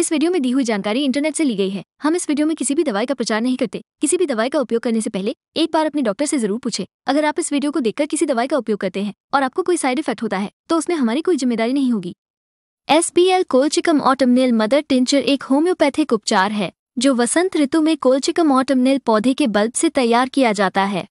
इस वीडियो में दी हुई जानकारी इंटरनेट से ली गई है हम इस वीडियो में किसी भी दवाई का प्रचार नहीं करते किसी भी दवाई का उपयोग करने से पहले एक बार अपने डॉक्टर से जरूर पूछे अगर आप इस वीडियो को देखकर किसी दवाई का उपयोग करते हैं और आपको कोई साइड इफेक्ट होता है तो उसमें हमारी कोई जिम्मेदारी नहीं होगी S B L colchicum autumnale mother tincture एक होम्योपैथिक उपचार है जो वसंत ऋतु में कोलचिकम ऑटमनेल पौधे के बल्ब से तैयार किया जाता है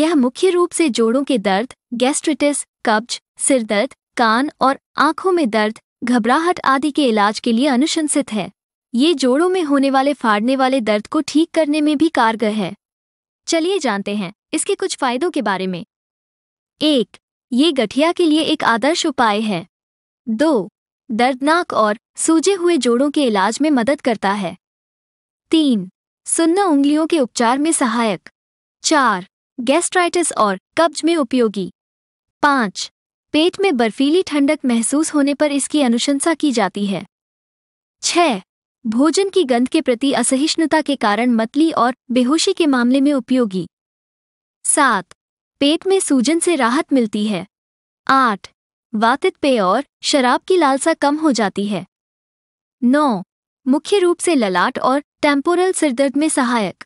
यह मुख्य रूप से जोड़ों के दर्द गैस्ट्रिटिस कब्ज सिरदर्द कान और आंखों में दर्द घबराहट आदि के इलाज के लिए अनुशंसित है ये जोड़ों में होने वाले फाड़ने वाले दर्द को ठीक करने में भी कारगर है चलिए जानते हैं इसके कुछ फायदों के बारे में एक ये गठिया के लिए एक आदर्श उपाय है दो दर्दनाक और सूजे हुए जोड़ों के इलाज में मदद करता है तीन सुन्न उंगलियों के उपचार में सहायक चार गैस्ट्राइटिस और कब्ज में उपयोगी पाँच पेट में बर्फीली ठंडक महसूस होने पर इसकी अनुशंसा की जाती है छह भोजन की गंध के प्रति असहिष्णुता के कारण मतली और बेहोशी के मामले में उपयोगी सात पेट में सूजन से राहत मिलती है आठ वातित पेय और शराब की लालसा कम हो जाती है नौ मुख्य रूप से ललाट और टेम्पोरल सिरदर्द में सहायक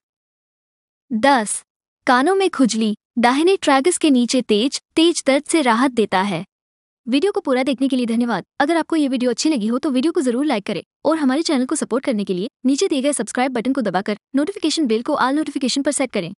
दस कानों में खुजली दाहिने ट्रैगस के नीचे तेज तेज दर्द से राहत देता है वीडियो को पूरा देखने के लिए धन्यवाद अगर आपको ये वीडियो अच्छी लगी हो तो वीडियो को जरूर लाइक करें और हमारे चैनल को सपोर्ट करने के लिए नीचे दिए गए सब्सक्राइब बटन को दबाकर नोटिफिकेशन बेल को आल नोटिफिकेशन पर सेट करें